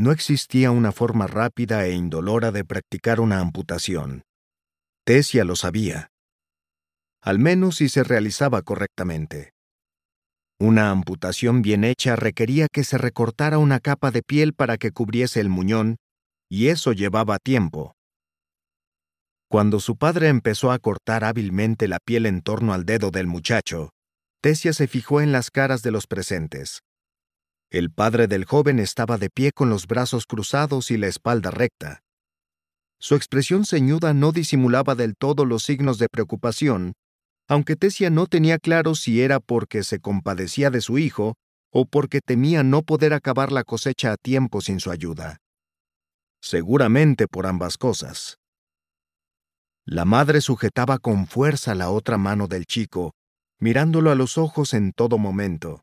no existía una forma rápida e indolora de practicar una amputación. Tesia lo sabía. Al menos si se realizaba correctamente. Una amputación bien hecha requería que se recortara una capa de piel para que cubriese el muñón, y eso llevaba tiempo. Cuando su padre empezó a cortar hábilmente la piel en torno al dedo del muchacho, Tesia se fijó en las caras de los presentes. El padre del joven estaba de pie con los brazos cruzados y la espalda recta. Su expresión ceñuda no disimulaba del todo los signos de preocupación, aunque Tesia no tenía claro si era porque se compadecía de su hijo o porque temía no poder acabar la cosecha a tiempo sin su ayuda. Seguramente por ambas cosas. La madre sujetaba con fuerza la otra mano del chico, mirándolo a los ojos en todo momento.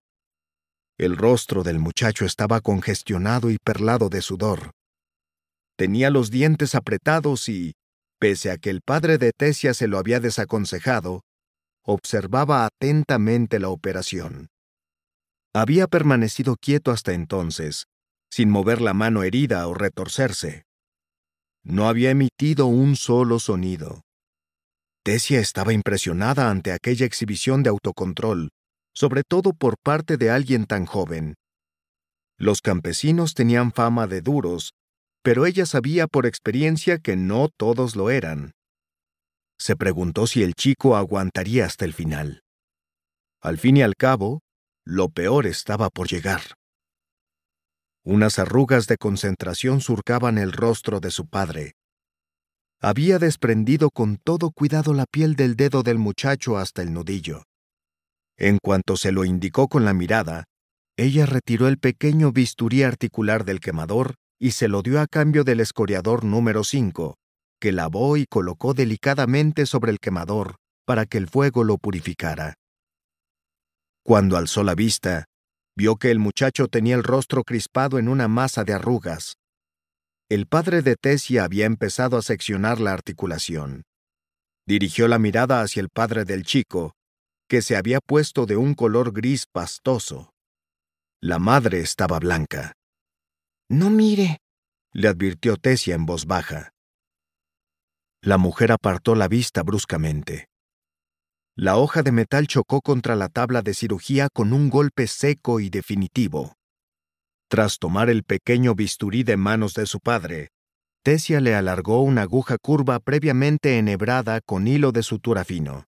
El rostro del muchacho estaba congestionado y perlado de sudor. Tenía los dientes apretados y, pese a que el padre de Tesia se lo había desaconsejado, observaba atentamente la operación. Había permanecido quieto hasta entonces, sin mover la mano herida o retorcerse. No había emitido un solo sonido. Tesia estaba impresionada ante aquella exhibición de autocontrol, sobre todo por parte de alguien tan joven. Los campesinos tenían fama de duros, pero ella sabía por experiencia que no todos lo eran. Se preguntó si el chico aguantaría hasta el final. Al fin y al cabo, lo peor estaba por llegar. Unas arrugas de concentración surcaban el rostro de su padre. Había desprendido con todo cuidado la piel del dedo del muchacho hasta el nudillo. En cuanto se lo indicó con la mirada, ella retiró el pequeño bisturí articular del quemador y se lo dio a cambio del escoriador número 5, que lavó y colocó delicadamente sobre el quemador para que el fuego lo purificara. Cuando alzó la vista, vio que el muchacho tenía el rostro crispado en una masa de arrugas. El padre de Tessia había empezado a seccionar la articulación. Dirigió la mirada hacia el padre del chico, que se había puesto de un color gris pastoso. La madre estaba blanca. No mire, le advirtió Tesia en voz baja. La mujer apartó la vista bruscamente. La hoja de metal chocó contra la tabla de cirugía con un golpe seco y definitivo. Tras tomar el pequeño bisturí de manos de su padre, Tesia le alargó una aguja curva previamente enhebrada con hilo de sutura fino.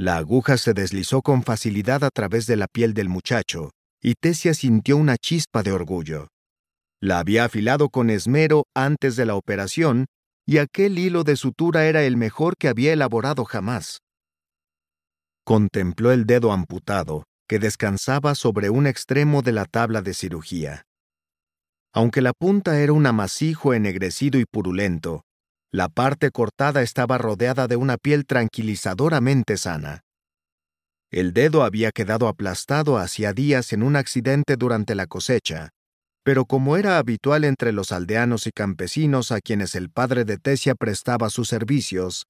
La aguja se deslizó con facilidad a través de la piel del muchacho, y Tessia sintió una chispa de orgullo. La había afilado con esmero antes de la operación, y aquel hilo de sutura era el mejor que había elaborado jamás. Contempló el dedo amputado, que descansaba sobre un extremo de la tabla de cirugía. Aunque la punta era un amasijo ennegrecido y purulento, la parte cortada estaba rodeada de una piel tranquilizadoramente sana. El dedo había quedado aplastado hacía días en un accidente durante la cosecha, pero como era habitual entre los aldeanos y campesinos a quienes el padre de Tesia prestaba sus servicios,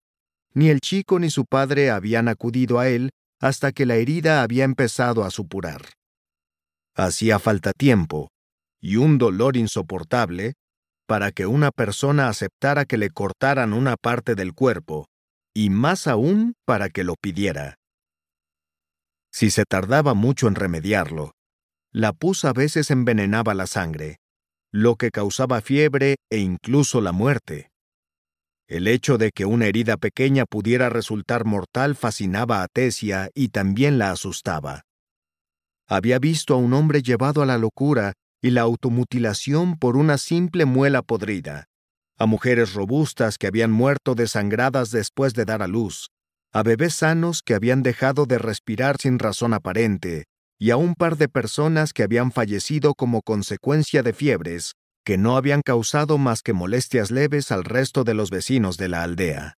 ni el chico ni su padre habían acudido a él hasta que la herida había empezado a supurar. Hacía falta tiempo, y un dolor insoportable para que una persona aceptara que le cortaran una parte del cuerpo, y más aún para que lo pidiera. Si se tardaba mucho en remediarlo, la pus a veces envenenaba la sangre, lo que causaba fiebre e incluso la muerte. El hecho de que una herida pequeña pudiera resultar mortal fascinaba a Tesia y también la asustaba. Había visto a un hombre llevado a la locura y la automutilación por una simple muela podrida, a mujeres robustas que habían muerto desangradas después de dar a luz, a bebés sanos que habían dejado de respirar sin razón aparente, y a un par de personas que habían fallecido como consecuencia de fiebres que no habían causado más que molestias leves al resto de los vecinos de la aldea.